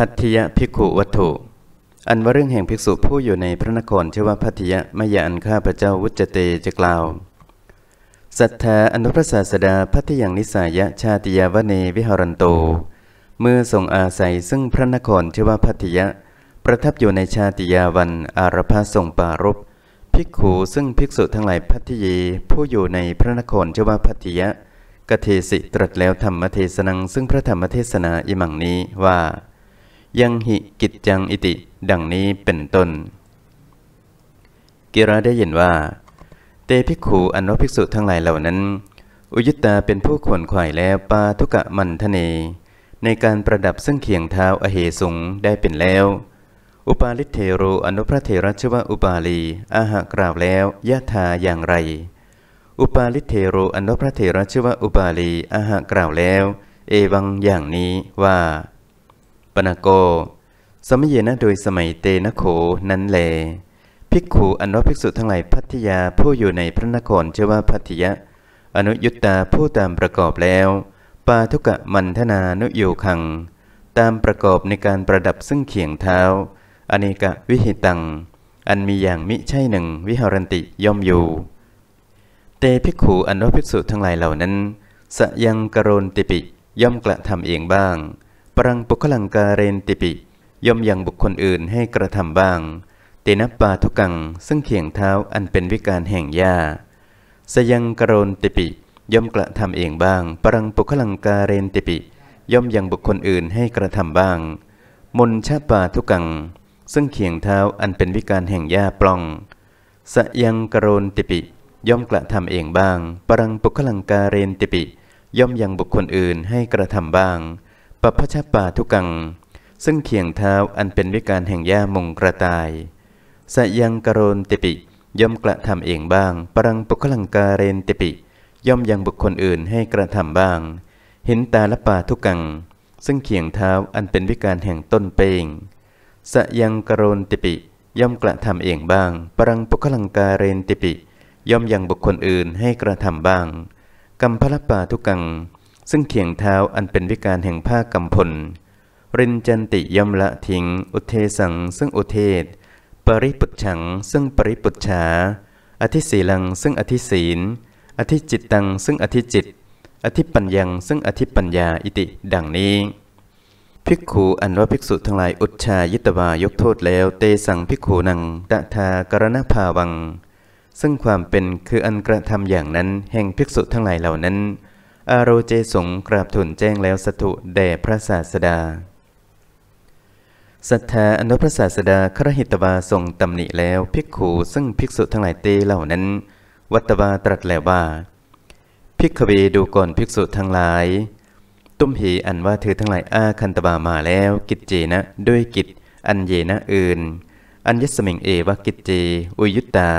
พัทยภิกขุวัตถุอันว่าเรื่องแห่งภิกษุผู้อยู่ในพระนครชื่อว่าพัทยมายาอันข้าพระเจ้าวุจเตจะกล่าว สัทธาอนุพระศาสดาพัทยังนิสายะชาติยาวเนวิหารันโตเมื่อทรงอาศัยซึ่งพระนครชื่อว่าพัทยะประทับอยู่ในชาติยาวันอารพาทรงปารบภิกขุซึ่งภิกษุทั้งหลายพัทยยผู้อยู่ในพระนครชื่อว่าพัทยะกเทสิตรัสแล้วธรรมเทศนังซึ่งพระธรรมเทศนาอิมังนี้ว่ายังหิกิจจังอิติ ดังนี้เป็นต้น กิระได้ยินว่า เตภิกขูอนุภิกษุทั้งหลายเหล่านั้น อุยุตตาเป็นผู้ขวนขวายแล้วปาทุกะมันทเน ในการประดับซึ่งเขียงเท้าอเหสุงได้เป็นแล้ว อุปาลิเทโรอนุพระเทรชวอุปาลี อาหะกราวแล้วยะทาอย่างไร อุปาลิเทโรอนุพระเทรชวอุปาลี อาหะกราวแล้ว เอวัง อย่างนี้ว่าปนโก สมัยเยนะโดยสมัยเตนะโขนั้นแลภิกขุอนุภิกษุทั้งหลายพัทยาผู้อยู่ในพระนครชื่อว่าพัทยะ อนุยุตตาผู้ตามประกอบแล้ว ปาทุกะมันธนานุโยคัง ตามประกอบในการประดับซึ่งเขียงเท้า อเนกวิหิตัง อันมีอย่างมิใช่หนึ่งวิหารันติย่อมอยู่ เตภิกขุอนุภิกษุทั้งหลายเหล่านั้นสยังกรณติปิย่อมกระทำเองบ้างรังปุคลังการเรนติปิย่อมยังบุคคลอื่นให้กระทำบ้าง เตนะปาทุกัง ซึ่งเขียงเท้าอันเป็นวิการแห่งหญ้า สยังกรโนติปิย่อมกระทำเองบ้าง ปรังปุคลังการเรนติปิย่อมยังบุคคลอื่นให้กระทำบ้างมนชาปาทุกัง ซึ่งเขียงเท้าอันเป็นวิการแห่งหญ้าปล้อง สยังกรโนติปิย่อมกระทำเองบ้าง ปรังปุคลังการเรนติปิย่อมยังบุคคลอื่นให้กระทำบ้างปพชปาทุกัง ซึ่งเขียงเท้าอันเป็นวิการแห่งย่ามงกระตาย สยังกรนติปิ ย่อมกระทำเองบ้าง ปรังปุขลังกาเรนติปิ ย่อมยังบุคคลอื่นให้กระทำบ้าง เห็นตาละปาทุกัง ซึ่งเขียงเท้าอันเป็นวิการแห่งต้นเปงสยังกรนติปิ ย่อมกระทำเองบ้าง ปรังปุขลังกาเรนติปิ ย่อมยังบุคคลอื่นให้กระทำบ้างกัมพลปาทุกังซึ่งเขียงเท้าอันเป็นวิการแห่งผ้ากำพล รินจันติย่อมละทิ้ง อุเทสังซึ่งอุเทศ ปริปุจฉังซึ่งปริปุจฉา อธิศีลังซึ่งอธิศีลอธิจิตตังซึ่งอธิจิต อธิปัญญังซึ่งอธิปัญญาอิติ ดังนี้ ภิกขุอันว่าภิกษุทั้งหลายอุชายิตวายกโทษแล้ว เตสังภิกขุนังตะทากรณภาวัง ซึ่งความเป็นคืออันกระทำอย่างนั้นแห่งภิกษุทั้งหลายเหล่านั้นอารเจสงกราบทูลแจ้งแล้ว สถุแด่พระศาสดา สัทธาอนุพระศาสดาครหิตวาทรงตำหนิ แล้ว ภิกขุซึ่งภิกษุทั้งหลายเตเหล่านั้น วัตวาตรัสแล้วว่าภิกขเวดูก่อน ภิกษุทั้งหลาย ตุ้มหีอันว่าเธอทั้งหลายอาคันตบามาแล้ว กิจเจนะ ด้วยกิจ อันเยนะอื่น อันยสมิงเอวกิจเจอุยุตตา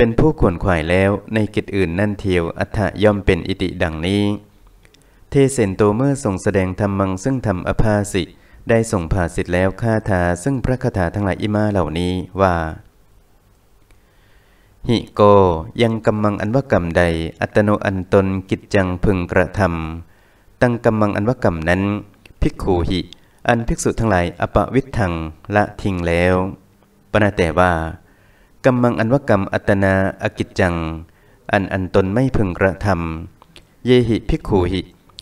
เป็นผู้ขวนขวายแล้วในกิจอื่นนั่นเทียวอัฏะย่อมเป็นอิติดังนี้ เทเสนโตเมื่อทรงแสดงธรรมังซึ่ง ธรรมอภาสิได้ส่งผ่าสิทธิ์แล้วคาถาซึ่งพระคาถาทั้งหลายอิมาเหล่านี้ว่า หิโก ยังกำมังอันวกรรมใด อัตโนอันตนกิจจังพึงกระทำตั้งกำมังอันวกรรมนั้น ภิกขูหิ อันภิกษุทั้งหลายอปวิทังละทิ้งแล้วปนาแต่ว่ากรรมังอันวกรรมอัตนาอกิจจัง อันอันตนไม่พึงกระทำเยหิภิกขูหิ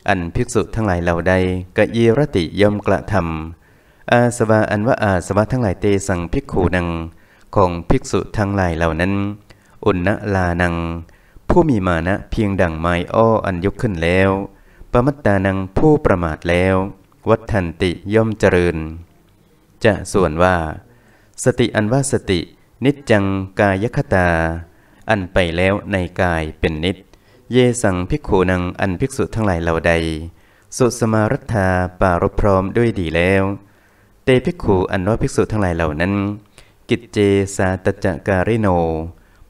อันภิกษุทั้งหลายเหล่าใดกะเยรติย่อมกระทำอาสวะอันว่าอาสวะทั้งหลายเตสังภิกขูนัง ของภิกษุทั้งหลายเหล่านั้น อุณลานัง ผู้มีมานะเพียงดังไม้อ้ออันยกขึ้นแล้วปมัตตานังผู้ประมาทแล้ว วัฏทันติย่อมเจริญ จะส่วนว่า สติอันว่าสตินิจจังกายคตาอันไปแล้วในกายเป็นนิจ เยสังภิกขุนังอันภิกษุทั้งหลายเหล่าใด สุสมารัตธาปารพร้อมด้วยดีแล้ว เตภิกขุอันว่าภิกษุทั้งหลายเหล่านั้น กิจเจสาตจักการิโน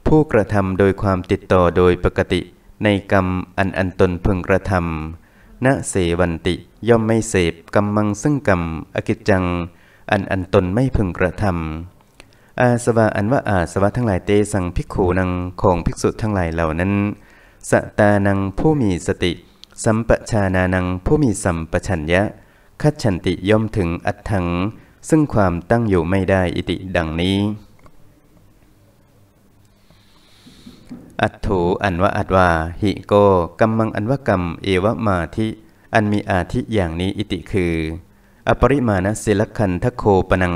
ผู้กระทำโดยความติดต่อโดยปกติ ในกรรมอันอันตนพึงกระทำาณเสวันติย่อมไม่เสพกรรมังซึ่งกรรมอกิจจังอันอันตนไม่พึงกระทำอาสวะอันว่าอาสวะทั้งหลายเตสังภิกขูนังของภิกษุทั้งหลายเหล่านั้น สตานังผู้มีสติ สัมปชานานังผู้มีสัมปชัญญะคัดฉันติย่อมถึงอัตถัง ซึ่งความตั้งอยู่ไม่ได้อิติดังนี้อัตถูอันว่าอัตวา หิโกกัมมังอันว่ากรรมเอวมาทิอันมีอาทิอย่างนี้อิติคือ อปริมาณศิลคันทโคปนัง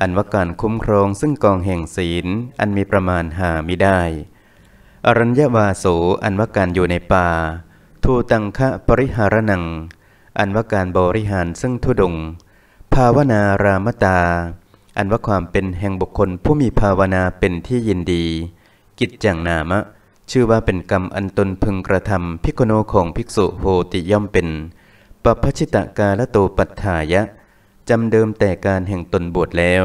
อันว่าการคุ้มครองซึ่งกองแห่งศีลอันมีประมาณหามิได้อรัญญาวาโสอันว่าการอยู่ในป่าทูตังคะปริหารนัง อันว่าการบริหารซึ่งทุดง ภาวนารามตา อันว่าความเป็นแห่งบุคคลผู้มีภาวนาเป็นที่ยินดี กิจจังนามะ ชื่อว่าเป็นกรรมอันตนพึงกระทำพิโกโนของภิกษุโหติย่อมเป็นปปชิตะกาลโตปัฏฐายะจำเดิมแต่การแห่งตนบวชแล้ว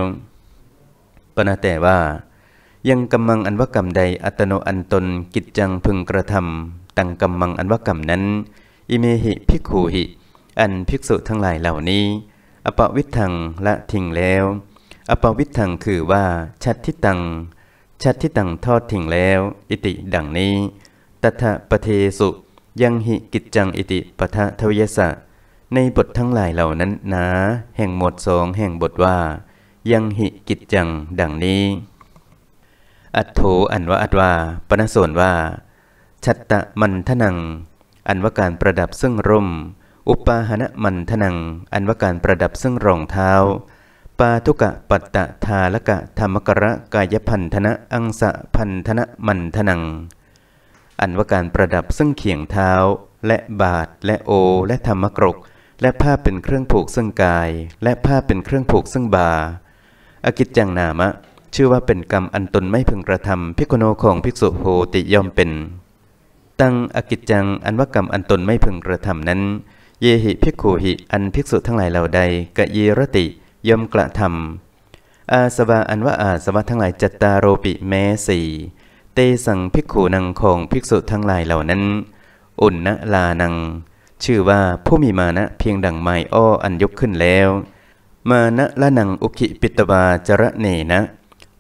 ปณแต่ว่ายังกำมังอันวกรรมใดอัตโนอันตนกิจจังพึงกระทำตังกำมังอันวกรรมนั้น อิเมหิภิกขูหิ อันภิกษุทั้งหลายเหล่านี้อปวิทังละทิ้งแล้วอปวิทังคือว่าชัดทิตังชัดทิตังทอดทิ้งแล้ว อิติดังนี้ตถะปเทสุยังหิกิจจังอิติปทะทวยสะในบททั้งหลายเหล่านั้น นะแห่งหมวดสองแห่งบทว่า ยังหิกิจจัง ดังนี้ อัตโธอันว่าอัตว่าปนส่วนว่าชัตตะมันทนัง อันว่าการประดับซึ่งร่ม อุปาหณะมันทนัง อันว่าการประดับซึ่งรองเท้าปาทุกะปัตตะทาละกะธรรมกระกายพันธนะอังสะพันธนะมันทนัง อันว่าการประดับซึ่งเขียงเท้า และบาทและโอและธรรมกรกและผ้าเป็นเครื่องผูกซึ่งกาย และผ้าเป็นเครื่องผูกซึ่งบา อกิจจังนามะ ชื่อว่าเป็นกรรมอันตนไม่พึงกระทำพิกโนของภิกษุโหติย่อมเป็น ตั้งอกิจจังอันว่ากรรมอันตนไม่พึงกระทำนั้น เยหิภิกขุหิอันภิกษุทั้งหลายเหล่าใดกะเยรติย่อมกระทำอาสวะอันว่าอาสวะทั้งหลายจัตตาโรปิแม้สีเตสังภิกขุนังของภิกษุทั้งหลายเหล่านั้น อุณณลานังชื่อว่าผู้มีมานะ เพียงดังไม้อ้ออันยกขึ้นแล้ว มานะละนังอุคิปิตวาจระเนนะ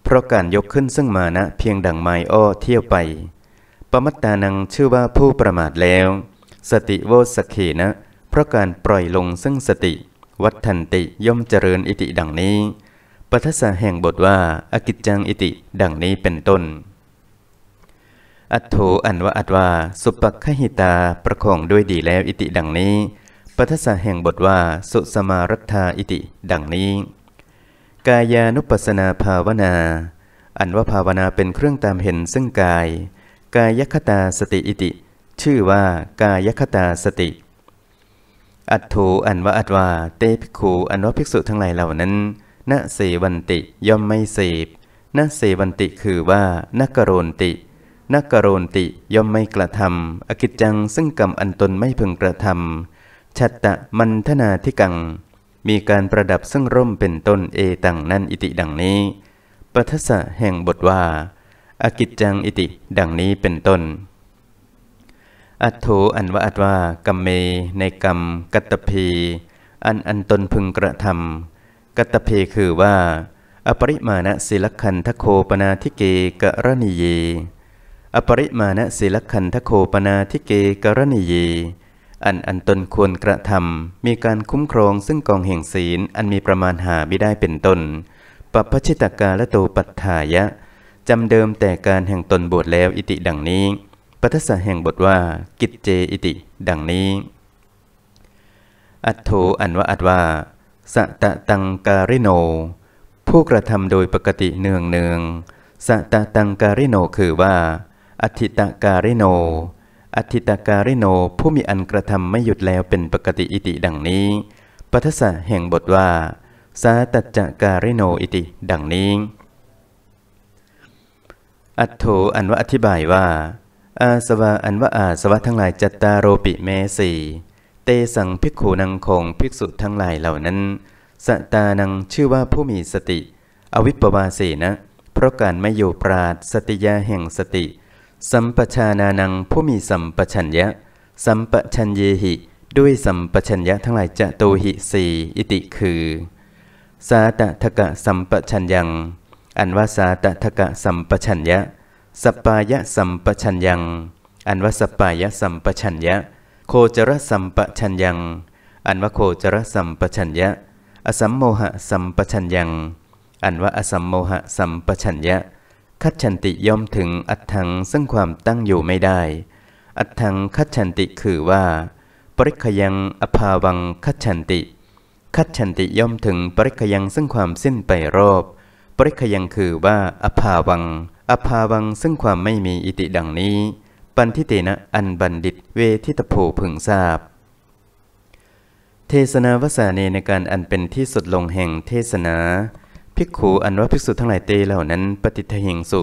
เพราะการยกขึ้นซึ่งมานะ เพียงดังไม้อ้อเที่ยวไปปมัตตานังชื่อว่าผู้ประมาทแล้ว สติโวสเขนะเพราะการปล่อยลงซึ่งสติวัฏทันติย่อมเจริญอิติดังนี้ปัทสะแห่งบทว่าอกิจจังอิติดังนี้เป็นต้นอัตโอันว่าอัตวา สุปักขหิตา ประคองด้วยดีแล้วอิติดังนี้ปัทสะแห่งบทว่า สุสมารัตธาอิติ ดังนี้ กายานุปัสนาภาวนา อันว่าภาวนาเป็นเครื่องตามเห็นซึ่งกาย กายคตาสติอิติ ชื่อว่ากายคตาสติ อัตโอันว่าอัตวา เตภิกขูอันว่าภิกษุทั้งหลายเหล่านั้น ณเสวันติย่อมไม่เสพณเสวันติคือว่านกโรนตินักกรณติย่อมไม่กระทำอกิจจังซึ่งกรรมอันตนไม่พึงกระทำชัตตะมันทนาทิกัง มีการประดับซึ่งร่มเป็นต้นเอตังนั่นอิติดังนี้ปัทสะแห่งบทว่า อกิจจังอิติดังนี้เป็นต้น อัตโธอันว่าอัตว่ากัมเมในกรรมกัตตพี อันอันตนพึงกระทำกัตตพีคือว่า อปริมาณศิลคันทโคปนาทิเกกรณีเยอปริมาณศิลขันธโคปนาทิเกกรณียี อันอันตนควรกระทำมีการคุ้มครองซึ่งกองแห่งศีลอันมีประมาณหาไม่ได้เป็นตนปัชิตกาละโตปัฏฐายะจำเดิมแต่การแห่งตนบวชแล้วอิติดังนี้ปัทสะแห่งบทว่า กิจเจอิติดังนี้ อัตโถอันว่าอัตว่าสะตะตังการิโน ผู้กระทำโดยปกติเนืองเนืองสะตะตังการิโน คือว่าอธิตาการิโน อธิตาการิโนผู้มีอันกระทำไม่หยุดแล้วเป็นปกติอิติดังนี้ปัทสะแห่งบทว่าสาตจัการิโนอิติ ดังนี้ อัตโธอันว่าอธิบายว่า อาสวะอันว่าอาสวะทั้งหลายจัตตาโรปิเมสีเตสังพิกขูนังคงภิกษุทั้งหลายเหล่านั้น สตานังชื่อว่าผู้มีสติ อวิปปวาสีนะ เพราะการไม่อยู่ปราดสติยาแห่งสติสัมปชานานังผู้มีสัมปชัญญะ สัมปชัญเยหิด้วยสัมปชัญญะทั้งหลายจะตูหิสีอิติคือ สาตทกะสัมปชัญญังอันว่าสาตทกะสัมปชัญญะสปายะสัมปชัญญังอันว่าสปายะสัมปชัญญะ โคจรสัมปชัญญังอันว่าโคจรสัมปชัญญะอสัมโมหะสัมปชัญญังอันว่าอสัมโมหะสัมปชัญญะคัจฉันติย่อมถึงอัตถังซึ่งความตั้งอยู่ไม่ได้ อัตถังคัจฉันติคือว่า ปริขยัง อภาวังคัจฉันติ คัจฉันติย่อมถึงปริขยังซึ่งความสิ้นไปรอบ ปริขยังคือว่าอภาวัง อภาวังซึ่งความไม่มีอิติดังนี้ ปันทิเตนะ อันบัณฑิต เวทิตโพพึงทราบ เทศนาวสาเนในการอันเป็นที่สุดลงแห่งเทศนาภิกขุอันว่าภิกษุทั้งหลายเตเหล่านั้น ปฏิทหิงสุ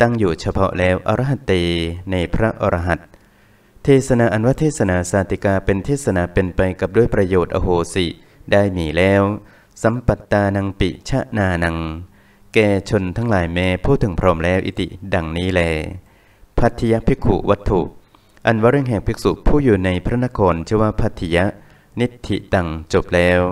ตั้งอยู่เฉพาะแล้วอรหัตเตในพระอรหัตเทศนาอันว่าเทศนาสาติกาเป็นเทศนาเป็นไปกับด้วยประโยชน์อโหสิได้มีแล้ว สัมปัตตานังปิชะนานัง แกชนทั้งหลายแม้พูดถึงพร้อมแล้วอิติดังนี้แลพัทยภิกขุวัตถุ อันว่าเรื่องแห่งภิกษุผู้อยู่ในพระนครชื่อว่าพัทยะ นิธิตังจบแล้ว